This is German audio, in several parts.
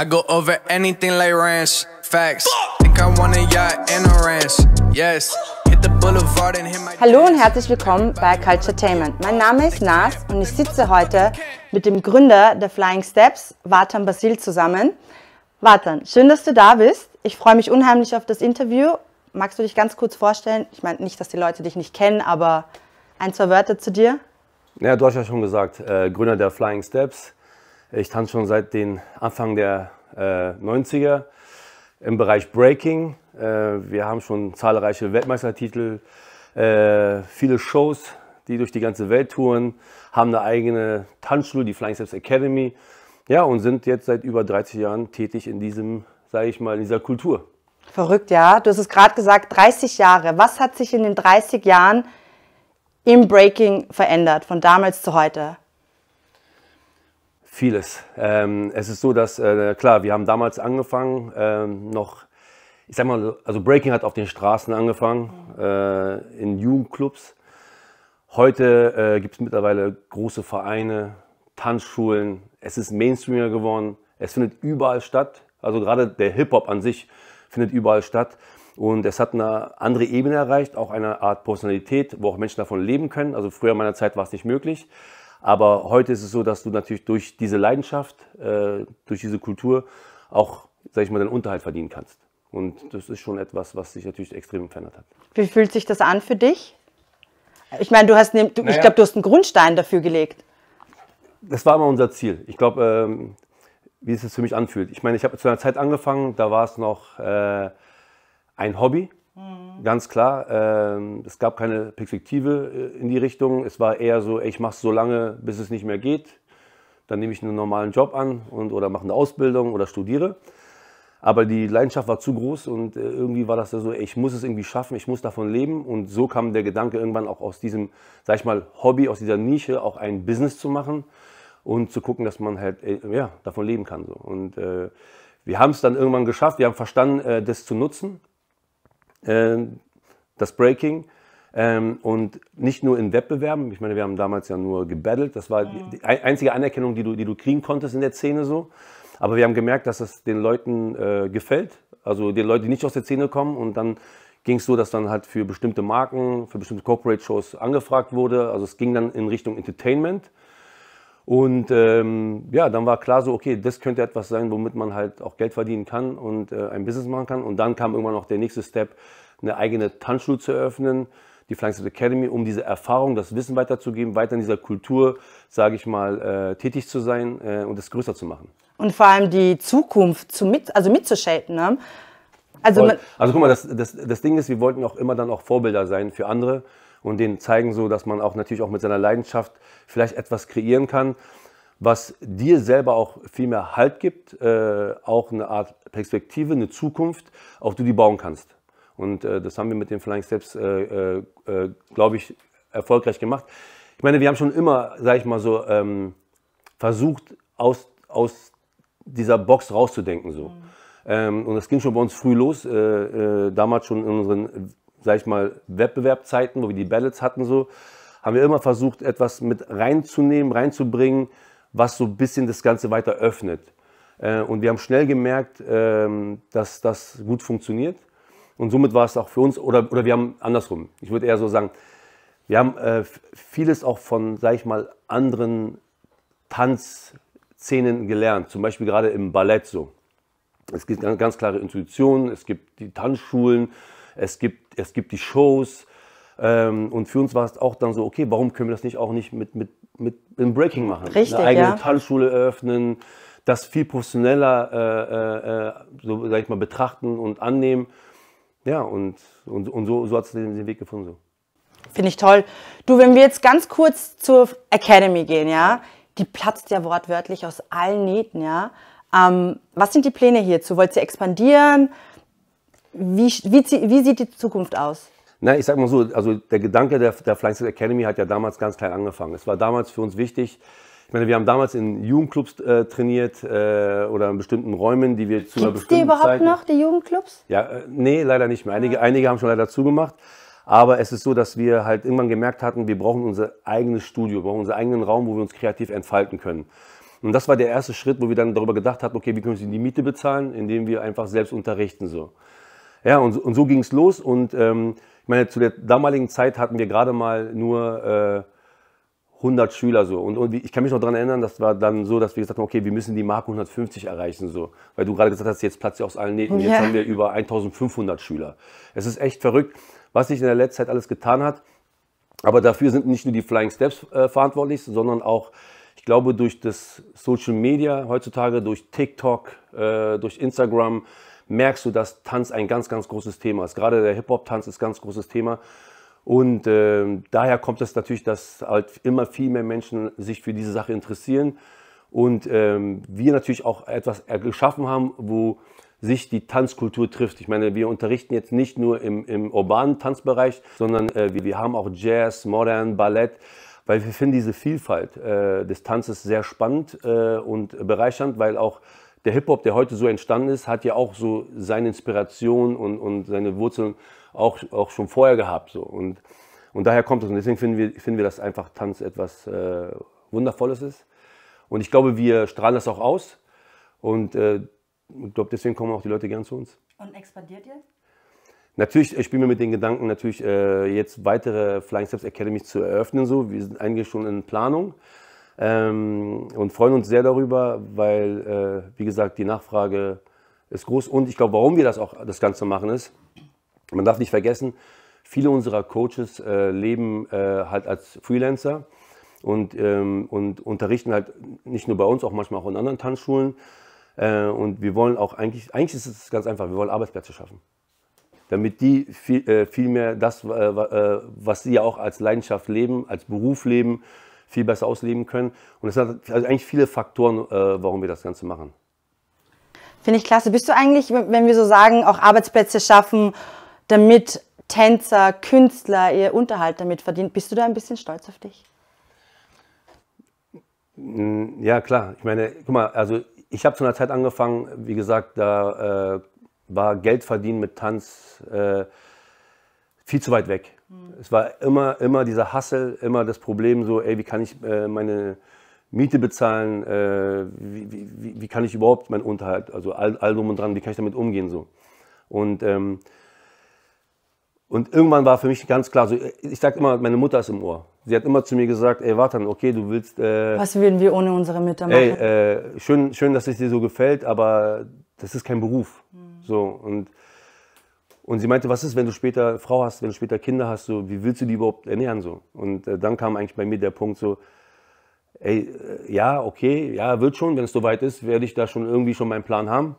I go over anything like ranch. Facts. Think I want a yacht and a ranch. Yes. Hallo und herzlich willkommen bei Culturetainment. Mein Name ist Nas und ich sitze heute mit dem Gründer der Flying Steps, Vatan Basil, zusammen. Vatan, schön, dass du da bist. Ich freue mich unheimlich auf das Interview. Magst du dich ganz kurz vorstellen? Ich meine nicht, dass die Leute dich nicht kennen, aber ein, zwei Wörter zu dir. Ja, du hast ja schon gesagt, äh, Gründer der Flying Steps. Ich tanze schon seit den Anfang der äh, 90er im Bereich Breaking. Äh, wir haben schon zahlreiche Weltmeistertitel, äh, viele Shows, die durch die ganze Welt touren, haben eine eigene Tanzschule, die Flying Steps Academy. Ja, und sind jetzt seit über 30 Jahren tätig in diesem, sage ich mal, in dieser Kultur. Verrückt, ja. Du hast es gerade gesagt, 30 Jahre. Was hat sich in den 30 Jahren im Breaking verändert, von damals zu heute? Vieles. Ähm, es ist so, dass, äh, klar, wir haben damals angefangen, ähm, noch, ich sag mal, also Breaking hat auf den Straßen angefangen, äh, in Jugendclubs. Heute äh, gibt es mittlerweile große Vereine, Tanzschulen. Es ist Mainstreamer geworden. Es findet überall statt. Also gerade der Hip-Hop an sich findet überall statt. Und es hat eine andere Ebene erreicht, auch eine Art Personalität, wo auch Menschen davon leben können. Also früher in meiner Zeit war es nicht möglich. Aber heute ist es so, dass du natürlich durch diese Leidenschaft, äh, durch diese Kultur auch, sag ich mal, deinen Unterhalt verdienen kannst. Und das ist schon etwas, was sich natürlich extrem verändert hat. Wie fühlt sich das an für dich? Ich meine, du hast, ne, du, naja. ich glaube, du hast einen Grundstein dafür gelegt. Das war immer unser Ziel. Ich glaube, ähm, wie es sich für mich anfühlt. Ich meine, ich habe zu einer Zeit angefangen, da war es noch äh, ein Hobby. Mhm. Ganz klar, ähm, es gab keine Perspektive äh, in die Richtung. Es war eher so, ey, ich mache es so lange, bis es nicht mehr geht. Dann nehme ich einen normalen Job an und, oder mache eine Ausbildung oder studiere. Aber die Leidenschaft war zu groß und äh, irgendwie war das so, ich muss es irgendwie schaffen, ich muss davon leben. Und so kam der Gedanke irgendwann auch aus diesem, sag ich mal, Hobby, aus dieser Nische auch ein Business zu machen und zu gucken, dass man halt äh, ja, davon leben kann. So. Und äh, wir haben es dann irgendwann geschafft, wir haben verstanden, äh, das zu nutzen. Ähm, das Breaking. Ähm, und nicht nur in Wettbewerben, ich meine, wir haben damals ja nur gebattelt, das war die, mhm. die einzige Anerkennung, die du, die du kriegen konntest in der Szene so. Aber wir haben gemerkt, dass es den Leuten äh, gefällt, also den Leuten, die nicht aus der Szene kommen. Und dann ging es so, dass dann halt für bestimmte Marken, für bestimmte Corporate-Shows angefragt wurde. Also es ging dann in Richtung Entertainment. Und ähm, ja, dann war klar so, okay, das könnte etwas sein, womit man halt auch Geld verdienen kann und äh, ein Business machen kann. Und dann kam irgendwann noch der nächste Step, eine eigene Tanzschule zu eröffnen, die Flying Academy, um diese Erfahrung, das Wissen weiterzugeben, weiter in dieser Kultur, sage ich mal, äh, tätig zu sein äh, und es größer zu machen. Und vor allem die Zukunft zu mit, also mitzuschelten. Ne? Also, also guck mal, das, das, das Ding ist, wir wollten auch immer dann auch Vorbilder sein für andere und denen zeigen so, dass man auch natürlich auch mit seiner Leidenschaft vielleicht etwas kreieren kann, was dir selber auch viel mehr Halt gibt, äh, auch eine Art Perspektive, eine Zukunft, auf die du die bauen kannst. Und äh, das haben wir mit den Flying Steps, äh, äh, äh glaube ich, erfolgreich gemacht. Ich meine, wir haben schon immer, sage ich mal so, ähm, versucht, aus, aus dieser Box rauszudenken so. Mhm. Ähm, und das ging schon bei uns früh los, äh, äh, damals schon in unseren sag ich mal, Wettbewerbzeiten, wo wir die Battles hatten, so, haben wir immer versucht, etwas mit reinzunehmen, reinzubringen, was so ein bisschen das Ganze weiter öffnet. Äh, und wir haben schnell gemerkt, äh, dass das gut funktioniert. Und somit war es auch für uns, oder, oder wir haben andersrum, ich würde eher so sagen, wir haben äh, vieles auch von, sag ich mal, anderen Tanzszenen gelernt, zum Beispiel gerade im Ballett so. Es gibt ganz, ganz klare Intuitionen, es gibt die Tanzschulen, es gibt, es gibt die Shows. Ähm, und für uns war es auch dann so, okay, warum können wir das nicht auch nicht mit, mit, mit im Breaking machen? Richtig, Eine eigene ja. Tanzschule eröffnen, das viel professioneller, äh, äh, äh, so sag ich mal, betrachten und annehmen. Ja, und, und, und so, so hat es den, den Weg gefunden. So. Finde ich toll. Du, wenn wir jetzt ganz kurz zur Academy gehen, ja, die platzt ja wortwörtlich aus allen Nähten, ja. Ähm, was sind die Pläne hierzu? Wollt ihr expandieren? Wie, wie, wie sieht die Zukunft aus? Na, ich sag mal so, also der Gedanke der, der Flying Six Academy hat ja damals ganz klein angefangen. Es war damals für uns wichtig, ich meine, wir haben damals in Jugendclubs äh, trainiert äh, oder in bestimmten Räumen, die wir zu Gibt's einer bestimmten die überhaupt Zeit, noch, die Jugendclubs? Ja, äh, nee, leider nicht mehr. Einige, ja. einige haben schon leider zugemacht. Aber es ist so, dass wir halt irgendwann gemerkt hatten, wir brauchen unser eigenes Studio, wir brauchen unseren eigenen Raum, wo wir uns kreativ entfalten können. Und das war der erste Schritt, wo wir dann darüber gedacht hatten, okay, wie können wir die Miete bezahlen, indem wir einfach selbst unterrichten so. Ja, und, und so ging es los. Und ähm, ich meine, zu der damaligen Zeit hatten wir gerade mal nur äh, 100 Schüler so. Und, und, ich kann mich noch daran erinnern, das war dann so, dass wir gesagt haben, okay, wir müssen die Marke 150 erreichen. so. Weil du gerade gesagt hast, jetzt platzt ihr aus allen Nähten. Yeah. Jetzt haben wir über 1500 Schüler. Es ist echt verrückt, was sich in der letzten Zeit alles getan hat. Aber dafür sind nicht nur die Flying Steps äh, verantwortlich, sondern auch, ich glaube, durch das Social Media heutzutage, durch TikTok, äh, durch Instagram, merkst du, dass Tanz ein ganz, ganz großes Thema ist. Gerade der Hip-Hop-Tanz ist ein ganz großes Thema. Und äh, daher kommt es natürlich, dass halt immer viel mehr Menschen sich für diese Sache interessieren. Und ähm, wir natürlich auch etwas geschaffen haben, wo sich die Tanzkultur trifft. Ich meine, wir unterrichten jetzt nicht nur im, im urbanen Tanzbereich, sondern äh, wir, wir, haben auch Jazz, Modern, Ballett, weil wir finden diese Vielfalt äh, des Tanzes sehr spannend äh, und bereichernd, weil auch der Hip-Hop, der heute so entstanden ist, hat ja auch so seine Inspiration und, und seine Wurzeln auch, auch schon vorher gehabt. So. Und, und daher kommt das. Und deswegen finden wir, finden wir dass einfach Tanz etwas äh, Wundervolles ist. Und ich glaube, wir strahlen das auch aus. Und äh, ich glaube, deswegen kommen auch die Leute gern zu uns. Und expandiert ihr? Natürlich ich spielen mir mit den Gedanken, natürlich äh, jetzt weitere Flying Steps Academies zu eröffnen. So. Wir sind eigentlich schon in Planung ähm, und freuen uns sehr darüber, weil, äh, wie gesagt, die Nachfrage ist groß. Und ich glaube, warum wir das auch das Ganze machen, ist, man darf nicht vergessen, viele unserer Coaches äh, leben äh, halt als Freelancer und, ähm, und unterrichten halt nicht nur bei uns, auch manchmal auch in anderen Tanzschulen. Äh, und wir wollen auch eigentlich, eigentlich ist es ganz einfach, wir wollen Arbeitsplätze schaffen. Damit die viel, äh, viel mehr das, äh, äh, was sie ja auch als Leidenschaft leben, als Beruf leben, viel besser ausleben können. Und es hat also eigentlich viele Faktoren, äh, warum wir das Ganze machen. Finde ich klasse. Bist du eigentlich, wenn wir so sagen, auch Arbeitsplätze schaffen, damit Tänzer, Künstler ihr Unterhalt damit verdient? Bist du da ein bisschen stolz auf dich? Hm, ja, klar. Ich meine, guck mal, also ich habe zu einer Zeit angefangen, wie gesagt, da äh, war Geld verdienen mit Tanz äh, viel zu weit weg. Es war immer, immer dieser Hassel, immer das Problem so, ey, wie kann ich äh, meine Miete bezahlen, äh, wie, wie, wie, kann ich überhaupt meinen Unterhalt, also all, all drum und dran, wie kann ich damit umgehen so. Und, ähm, und irgendwann war für mich ganz klar, so, ich sage immer, meine Mutter ist im Ohr. Sie hat immer zu mir gesagt, ey, warte, okay, du willst... Äh, Was würden wir ohne unsere Mütter machen? Ey, äh, schön, schön, dass es dir so gefällt, aber das ist kein Beruf. Mhm. So, und und sie meinte, was ist, wenn du später Frau hast, wenn du später Kinder hast, so, wie willst du die überhaupt ernähren? So? Und äh, dann kam eigentlich bei mir der Punkt so, ey, äh, ja, okay, ja, wird schon, wenn es soweit ist, werde ich da schon irgendwie schon meinen Plan haben.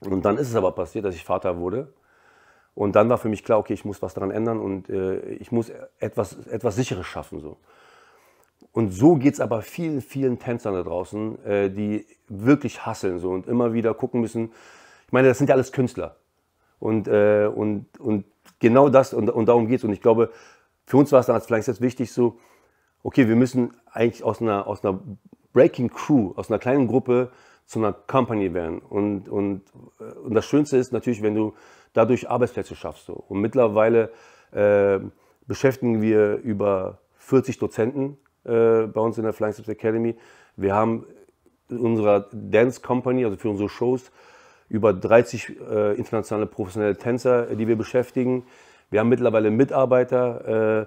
Und dann ist es aber passiert, dass ich Vater wurde. Und dann war für mich klar, okay, ich muss was daran ändern und äh, ich muss etwas, etwas Sicheres schaffen. So. Und so geht es aber vielen, vielen Tänzern da draußen, äh, die wirklich hasseln so, und immer wieder gucken müssen. Ich meine, das sind ja alles Künstler. Und, äh, und, und genau das, und, und darum geht es. Und ich glaube, für uns war es dann vielleicht jetzt wichtig, so, okay, wir müssen eigentlich aus einer, aus einer Breaking Crew, aus einer kleinen Gruppe zu einer Company werden. Und, und, und das Schönste ist natürlich, wenn du dadurch Arbeitsplätze schaffst. So. Und mittlerweile äh, beschäftigen wir über 40 Dozenten äh, bei uns in der Flying Steps Academy. Wir haben in unserer Dance Company, also für unsere Shows, über 30 äh, internationale professionelle Tänzer, äh, die wir beschäftigen. Wir haben mittlerweile Mitarbeiter, äh,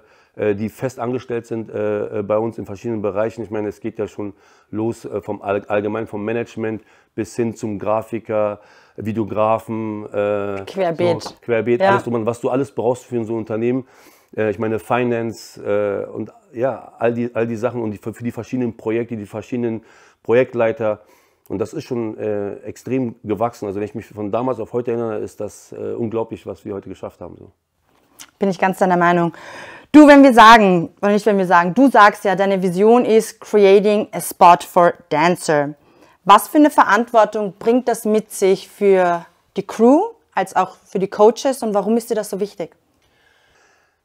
äh die fest angestellt sind äh, äh, bei uns in verschiedenen Bereichen. Ich meine, es geht ja schon los vom All allgemein vom Management bis hin zum Grafiker, Videografen, Querbeet, so, Querbeet, ja. alles, was du alles brauchst für so ein Unternehmen. Ich meine Finance und ja, all die, all die Sachen und die, für die verschiedenen Projekte, die verschiedenen Projektleiter. Und das ist schon äh, extrem gewachsen. Also wenn ich mich von damals auf heute erinnere, ist das äh, unglaublich, was wir heute geschafft haben. So. Bin ich ganz deiner Meinung. Du, wenn wir sagen, oder nicht wenn wir sagen, du sagst ja, deine Vision ist Creating a Spot for Dancer. Was für eine Verantwortung bringt das mit sich für die Crew, als auch für die Coaches und warum ist dir das so wichtig?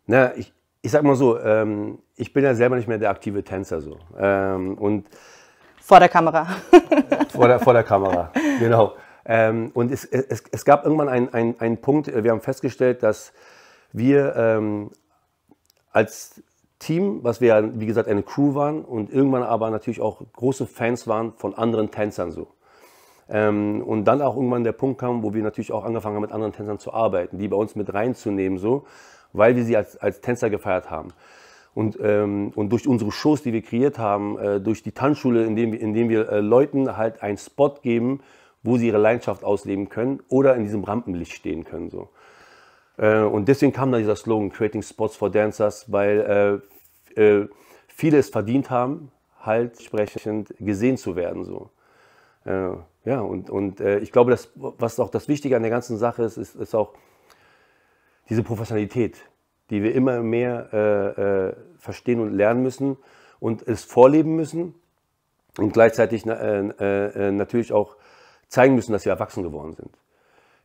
Na, ich, ich sag mal so, ähm, ich bin ja selber nicht mehr der aktive Tänzer so. Ähm, und vor der Kamera. vor, der, vor der Kamera, genau. Ähm, und es, es, es, gab irgendwann einen, einen, Punkt, äh, wir haben festgestellt, dass wir ähm, als Team, was wir, wie gesagt, eine Crew waren und irgendwann aber natürlich auch große Fans waren von anderen Tänzern so. Ähm, und dann auch irgendwann der Punkt kam, wo wir natürlich auch angefangen haben, mit anderen Tänzern zu arbeiten, die bei uns mit reinzunehmen so, weil wir sie als, als Tänzer gefeiert haben. Und, ähm, und durch unsere Shows, die wir kreiert haben, äh, durch die Tanzschule, indem, indem wir äh, Leuten halt einen Spot geben, wo sie ihre Leidenschaft ausleben können oder in diesem Rampenlicht stehen können. So. Äh, und deswegen kam da dieser Slogan, Creating Spots for Dancers, weil äh, äh, viele es verdient haben, halt entsprechend gesehen zu werden. So. Äh, ja, und, und ich glaube, dass, was auch das Wichtige an der ganzen Sache ist, ist, ist auch diese Professionalität die wir immer mehr äh, äh, verstehen und lernen müssen und es vorleben müssen und gleichzeitig äh, äh, äh, natürlich auch zeigen müssen, dass wir erwachsen geworden sind.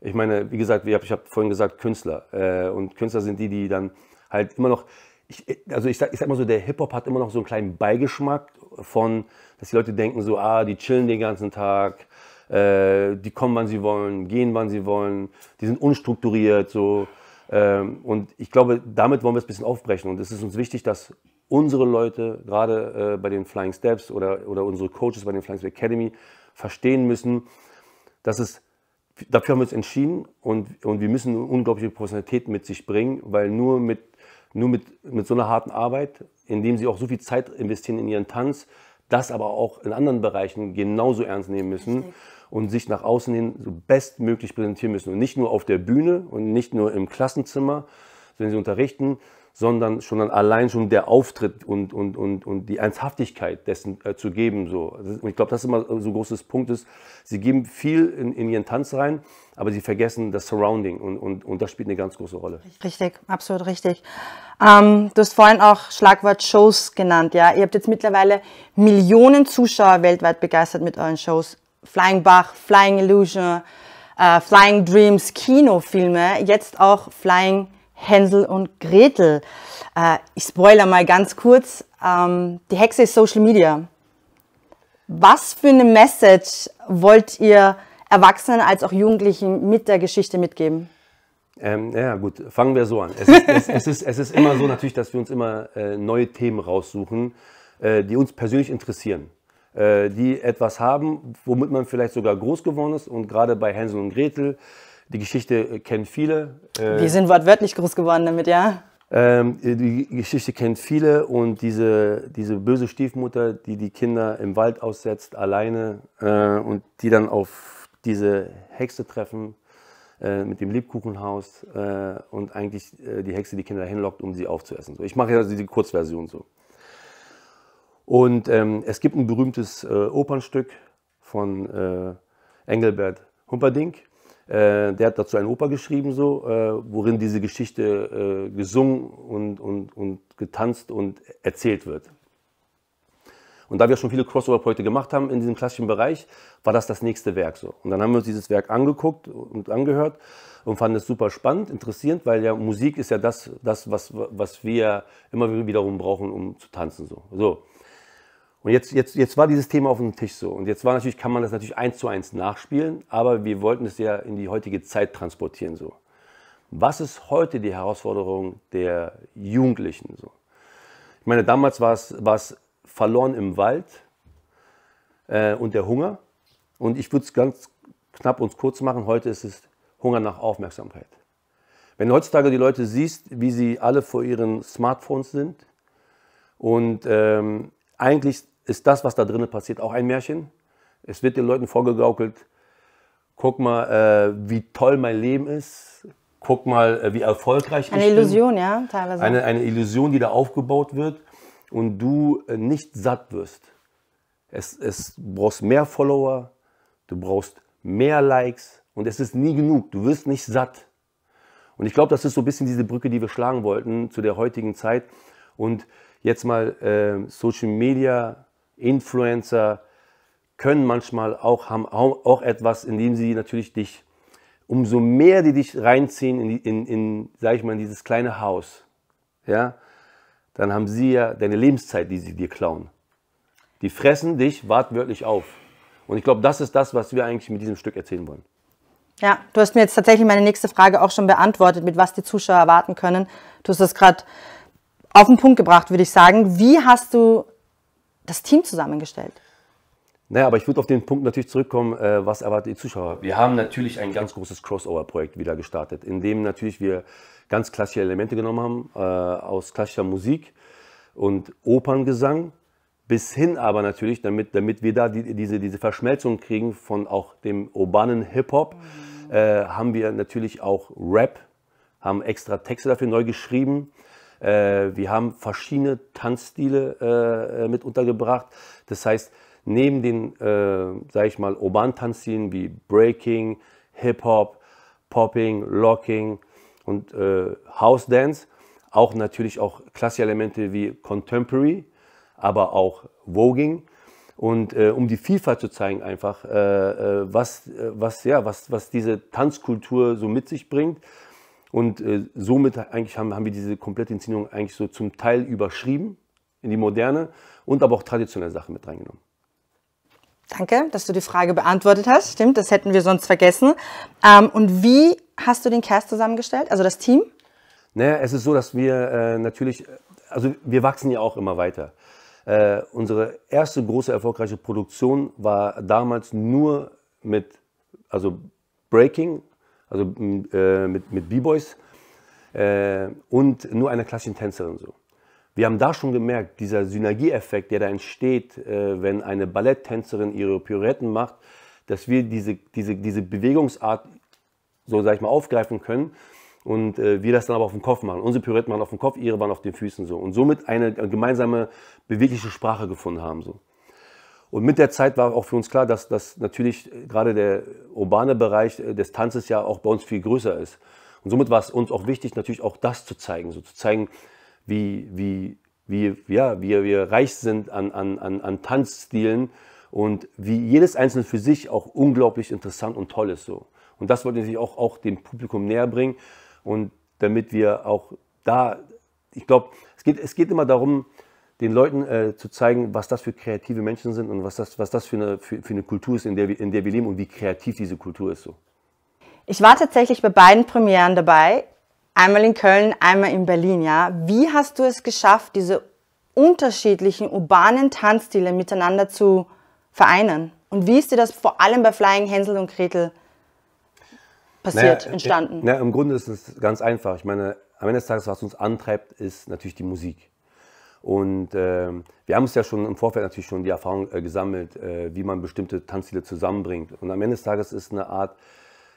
Ich meine, wie gesagt, ich habe hab vorhin gesagt, Künstler. Äh, und Künstler sind die, die dann halt immer noch, ich, also ich sage ich sag mal so, der Hip-Hop hat immer noch so einen kleinen Beigeschmack von, dass die Leute denken so, ah, die chillen den ganzen Tag, die kommen, wann sie wollen, gehen, wann sie wollen, die sind unstrukturiert, so. Ähm, und ich glaube, damit wollen wir es ein bisschen aufbrechen. Und es ist uns wichtig, dass unsere Leute, gerade äh, bei den Flying Steps oder, oder unsere Coaches bei den Flying Steps Academy, verstehen müssen, dass es, dafür haben wir uns entschieden und, und wir müssen eine unglaubliche Professionalität mit sich bringen, weil nur mit, nur mit, mit so einer harten Arbeit, indem sie auch so viel Zeit investieren in ihren Tanz, das aber auch in anderen Bereichen genauso ernst nehmen müssen. Richtig und sich nach außen hin so bestmöglich präsentieren müssen. Und nicht nur auf der Bühne und nicht nur im Klassenzimmer, wenn sie unterrichten, sondern schon dann allein schon der Auftritt und, und, und, und die Ernsthaftigkeit dessen äh, zu geben. So. Und ich glaube, das ist immer so ein großes Punkt ist. Sie geben viel in, in ihren Tanz rein, aber sie vergessen das Surrounding und, und, und das spielt eine ganz große Rolle. Richtig, absolut richtig. Ähm, du hast vorhin auch Schlagwort Shows genannt. Ja? Ihr habt jetzt mittlerweile Millionen Zuschauer weltweit begeistert mit euren Shows. Flying Bach, Flying Illusion, äh, Flying Dreams Kinofilme, jetzt auch Flying Hänsel und Gretel. Äh, ich spoiler mal ganz kurz. Ähm, die Hexe ist Social Media. Was für eine Message wollt ihr Erwachsenen als auch Jugendlichen mit der Geschichte mitgeben? Ähm, ja, gut, fangen wir so an. Es ist, es, es, ist, es ist immer so natürlich, dass wir uns immer äh, neue Themen raussuchen, äh, die uns persönlich interessieren. Äh, die etwas haben, womit man vielleicht sogar groß geworden ist. Und gerade bei Hänsel und Gretel, die Geschichte äh, kennen viele. Äh, Wir sind wortwörtlich groß geworden damit, ja. Ähm, die Geschichte kennt viele und diese, diese böse Stiefmutter, die die Kinder im Wald aussetzt, alleine äh, und die dann auf diese Hexe treffen äh, mit dem Lebkuchenhaus äh, und eigentlich die Hexe die Kinder hinlockt, um sie aufzuessen. So, ich mache also die Kurzversion so. Und ähm, es gibt ein berühmtes äh, Opernstück von äh, Engelbert Humperdinck. Äh, der hat dazu eine Oper geschrieben, so, äh, worin diese Geschichte äh, gesungen und, und, und getanzt und erzählt wird. Und da wir schon viele Crossover-Projekte gemacht haben in diesem klassischen Bereich, war das das nächste Werk so. Und dann haben wir uns dieses Werk angeguckt und angehört und fanden es super spannend, interessant, weil ja Musik ist ja das, das was, was wir immer wiederum brauchen, um zu tanzen. So. so. Und jetzt, jetzt, jetzt war dieses Thema auf dem Tisch so. Und jetzt war natürlich, kann man das natürlich eins zu eins nachspielen, aber wir wollten es ja in die heutige Zeit transportieren so. Was ist heute die Herausforderung der Jugendlichen so? Ich meine, damals war es, war es verloren im Wald äh, und der Hunger. Und ich würde es ganz knapp und kurz machen. Heute ist es Hunger nach Aufmerksamkeit. Wenn du heutzutage die Leute siehst, wie sie alle vor ihren Smartphones sind und ähm, eigentlich ist das, was da drinnen passiert, auch ein Märchen. Es wird den Leuten vorgegaukelt, guck mal, äh, wie toll mein Leben ist, guck mal, äh, wie erfolgreich eine ich Illusion, bin. Eine Illusion, ja, teilweise. Eine, eine, Illusion, die da aufgebaut wird und du äh, nicht satt wirst. Es, es brauchst mehr Follower, du brauchst mehr Likes und es ist nie genug, du wirst nicht satt. Und ich glaube, das ist so ein bisschen diese Brücke, die wir schlagen wollten zu der heutigen Zeit. Und jetzt mal äh, Social Media Influencer können manchmal auch, haben auch etwas, indem sie natürlich dich, umso mehr die dich reinziehen in, in, in sag ich mal, in dieses kleine Haus, ja, dann haben sie ja deine Lebenszeit, die sie dir klauen. Die fressen dich wortwörtlich auf. Und ich glaube, das ist das, was wir eigentlich mit diesem Stück erzählen wollen. Ja, du hast mir jetzt tatsächlich meine nächste Frage auch schon beantwortet, mit was die Zuschauer erwarten können. Du hast das gerade auf den Punkt gebracht, würde ich sagen. Wie hast du das Team zusammengestellt? Naja, aber ich würde auf den Punkt natürlich zurückkommen, äh, was erwartet die Zuschauer? Wir haben natürlich ein ganz großes Crossover-Projekt wieder gestartet, in dem natürlich wir ganz klassische Elemente genommen haben, äh, aus klassischer Musik und Operngesang, bis hin aber natürlich, damit, damit wir da die, diese, diese Verschmelzung kriegen von auch dem urbanen Hip-Hop, mhm. äh, haben wir natürlich auch Rap, haben extra Texte dafür neu geschrieben äh, wir haben verschiedene Tanzstile äh, äh, mit untergebracht. Das heißt, neben den, äh, sage ich mal, urbanen Tanzstilen wie Breaking, Hip-Hop, Popping, Locking und äh, House Dance, auch natürlich auch klassische Elemente wie Contemporary, aber auch Voging. Und äh, um die Vielfalt zu zeigen, einfach, äh, was, was, ja, was, was diese Tanzkultur so mit sich bringt. Und äh, somit eigentlich haben, haben wir diese komplette Inszenierung eigentlich so zum Teil überschrieben in die moderne und aber auch traditionelle Sachen mit reingenommen. Danke, dass du die Frage beantwortet hast. Stimmt, das hätten wir sonst vergessen. Ähm, und wie hast du den Cast zusammengestellt, also das Team? Naja, es ist so, dass wir äh, natürlich, also wir wachsen ja auch immer weiter. Äh, unsere erste große erfolgreiche Produktion war damals nur mit, also Breaking, also äh, mit, mit B-Boys äh, und nur einer klassischen Tänzerin so. Wir haben da schon gemerkt, dieser Synergieeffekt, der da entsteht, äh, wenn eine Balletttänzerin ihre Pirouetten macht, dass wir diese, diese, diese Bewegungsart, so sag ich mal, aufgreifen können und äh, wir das dann aber auf dem Kopf machen. Unsere Pirouetten waren auf dem Kopf, ihre waren auf den Füßen so und somit eine gemeinsame bewegliche Sprache gefunden haben so. Und mit der Zeit war auch für uns klar, dass, dass natürlich äh, gerade der urbane Bereich äh, des Tanzes ja auch bei uns viel größer ist. Und somit war es uns auch wichtig, natürlich auch das zu zeigen, so zu zeigen, wie, wie, wie, ja, wie wir reich sind an, an, an, an Tanzstilen und wie jedes einzelne für sich auch unglaublich interessant und toll ist. So. Und das wollte ich natürlich auch, auch dem Publikum näher bringen und damit wir auch da, ich glaube, es geht, es geht immer darum, den Leuten äh, zu zeigen, was das für kreative Menschen sind und was das, was das für, eine, für, für eine Kultur ist, in der, wir, in der wir leben und wie kreativ diese Kultur ist. So. Ich war tatsächlich bei beiden Premieren dabei, einmal in Köln, einmal in Berlin. Ja. Wie hast du es geschafft, diese unterschiedlichen urbanen Tanzstile miteinander zu vereinen? Und wie ist dir das vor allem bei Flying Hänsel und Gretel passiert, naja, äh, entstanden? Na, Im Grunde ist es ganz einfach. Ich meine, am Ende des Tages, was uns antreibt, ist natürlich die Musik. Und äh, wir haben uns ja schon im Vorfeld natürlich schon die Erfahrung äh, gesammelt, äh, wie man bestimmte Tanzstile zusammenbringt. Und am Ende des Tages ist eine Art,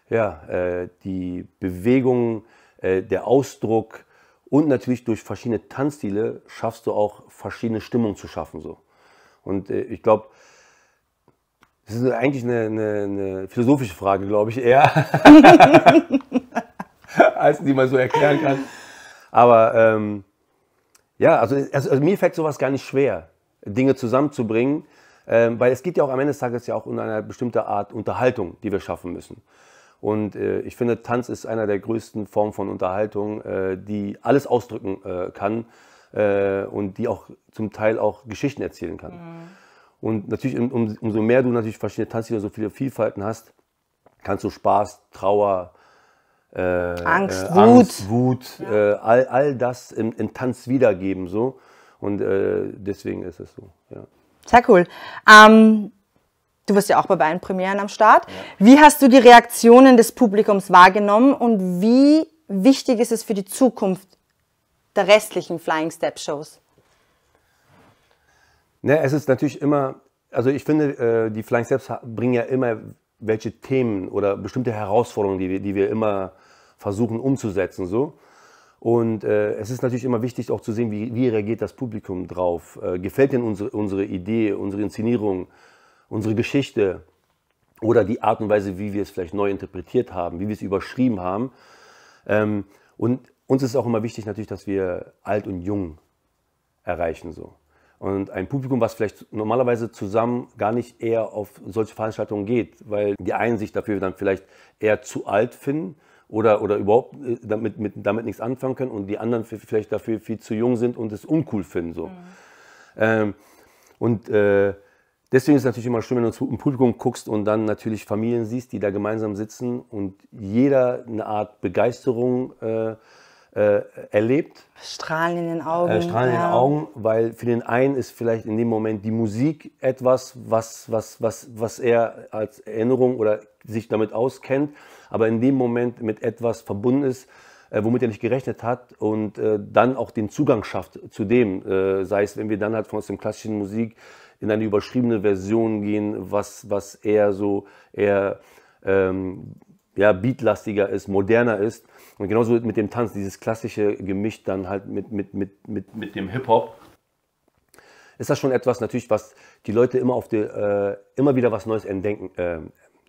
ja, äh, die Bewegung, äh, der Ausdruck und natürlich durch verschiedene Tanzstile schaffst du auch verschiedene Stimmungen zu schaffen. So. Und äh, ich glaube, das ist eigentlich eine, eine, eine philosophische Frage, glaube ich, eher, als die man so erklären kann. Aber ähm, ja, also, also, also mir fällt sowas gar nicht schwer, Dinge zusammenzubringen, ähm, weil es geht ja auch am Ende des Tages ja auch um eine bestimmte Art Unterhaltung, die wir schaffen müssen. Und äh, ich finde, Tanz ist einer der größten Formen von Unterhaltung, äh, die alles ausdrücken äh, kann äh, und die auch zum Teil auch Geschichten erzählen kann. Mhm. Und natürlich, um, umso mehr du natürlich verschiedene Tanzstile, so viele Vielfalten hast, kannst du Spaß, Trauer, äh, Angst, äh, Wut, Angst, Wut ja. äh, all, all das im, im, Tanz wiedergeben. So. Und äh, deswegen ist es so. Ja. Sehr cool. Ähm, du warst ja auch bei beiden Premieren am Start. Ja. Wie hast du die Reaktionen des Publikums wahrgenommen und wie wichtig ist es für die Zukunft der restlichen Flying Step Shows? Ne, es ist natürlich immer, also ich finde, äh, die Flying Steps bringen ja immer welche Themen oder bestimmte Herausforderungen, die wir, die wir immer versuchen umzusetzen. So. Und äh, es ist natürlich immer wichtig auch zu sehen, wie, wie reagiert das Publikum drauf. Äh, gefällt denn unsere, unsere Idee, unsere Inszenierung, unsere Geschichte oder die Art und Weise, wie wir es vielleicht neu interpretiert haben, wie wir es überschrieben haben. Ähm, und uns ist auch immer wichtig natürlich, dass wir alt und jung erreichen so. Und ein Publikum, was vielleicht normalerweise zusammen gar nicht eher auf solche Veranstaltungen geht, weil die einen sich dafür dann vielleicht eher zu alt finden oder, oder überhaupt äh, damit, mit, damit nichts anfangen können und die anderen vielleicht dafür viel zu jung sind und es uncool finden. So. Mhm. Ähm, und äh, deswegen ist es natürlich immer schön, wenn du zum Publikum guckst und dann natürlich Familien siehst, die da gemeinsam sitzen und jeder eine Art Begeisterung äh, äh, erlebt. Strahlen in den Augen. Äh, Strahlen ja. in den Augen, weil für den einen ist vielleicht in dem Moment die Musik etwas, was, was, was, was er als Erinnerung oder sich damit auskennt, aber in dem Moment mit etwas verbunden ist, äh, womit er nicht gerechnet hat und äh, dann auch den Zugang schafft zu dem. Äh, sei es, wenn wir dann halt von aus dem klassischen Musik in eine überschriebene Version gehen, was, was eher so eher ähm, ja, beatlastiger ist, moderner ist und genauso mit dem Tanz, dieses klassische Gemisch dann halt mit, mit, mit, mit, mit dem Hip-Hop, ist das schon etwas natürlich, was die Leute immer auf die, äh, immer wieder was Neues entdecken, äh,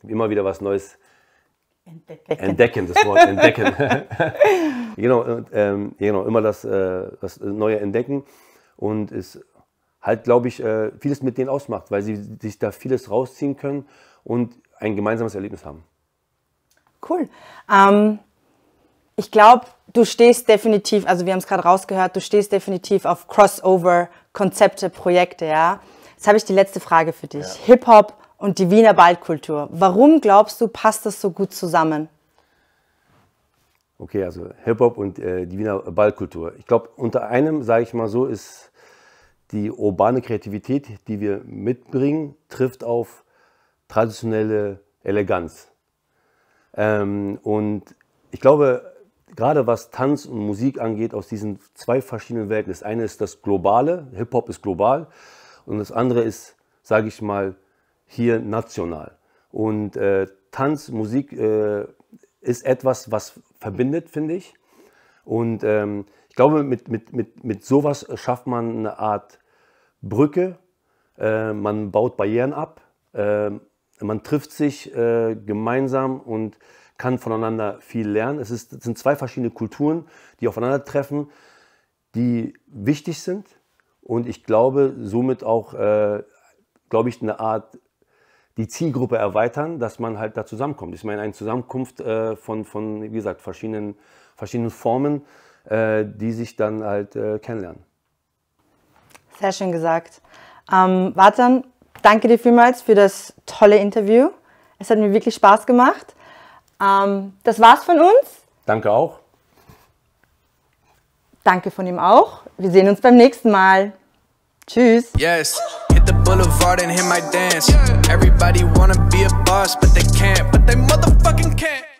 immer wieder was Neues entdecken. entdecken das Wort entdecken. genau, ähm, genau, immer das, äh, das Neue entdecken und es halt, glaube ich, äh, vieles mit denen ausmacht, weil sie sich da vieles rausziehen können und ein gemeinsames Erlebnis haben. Cool. Ähm, ich glaube, du stehst definitiv, also wir haben es gerade rausgehört, du stehst definitiv auf Crossover-Konzepte, Projekte, ja. Jetzt habe ich die letzte Frage für dich. Ja. Hip-Hop und die Wiener Ballkultur. Warum glaubst du, passt das so gut zusammen? Okay, also Hip-Hop und äh, die Wiener Ballkultur. Ich glaube, unter einem, sage ich mal so, ist die urbane Kreativität, die wir mitbringen, trifft auf traditionelle Eleganz. Ähm, und ich glaube, gerade was Tanz und Musik angeht, aus diesen zwei verschiedenen Welten. Das eine ist das Globale, Hip-Hop ist global, und das andere ist, sage ich mal, hier national. Und äh, Tanz, Musik äh, ist etwas, was verbindet, finde ich. Und ähm, ich glaube, mit, mit, mit, mit sowas schafft man eine Art Brücke, äh, man baut Barrieren ab, ähm, man trifft sich äh, gemeinsam und kann voneinander viel lernen. Es, ist, es sind zwei verschiedene Kulturen, die aufeinandertreffen, die wichtig sind und ich glaube somit auch, äh, glaube ich, eine Art die Zielgruppe erweitern, dass man halt da zusammenkommt. Ich meine, eine Zusammenkunft äh, von, von, wie gesagt, verschiedenen, verschiedenen Formen, äh, die sich dann halt äh, kennenlernen. Sehr schön gesagt. Ähm, Wartan, danke dir vielmals für das tolle Interview. Es hat mir wirklich Spaß gemacht. Ähm, das war's von uns. Danke auch. Danke von ihm auch. Wir sehen uns beim nächsten Mal. Tschüss. Yes. Hit the boulevard and hit my dance. Everybody wanna be a boss, but they can't, but they motherfucking can't.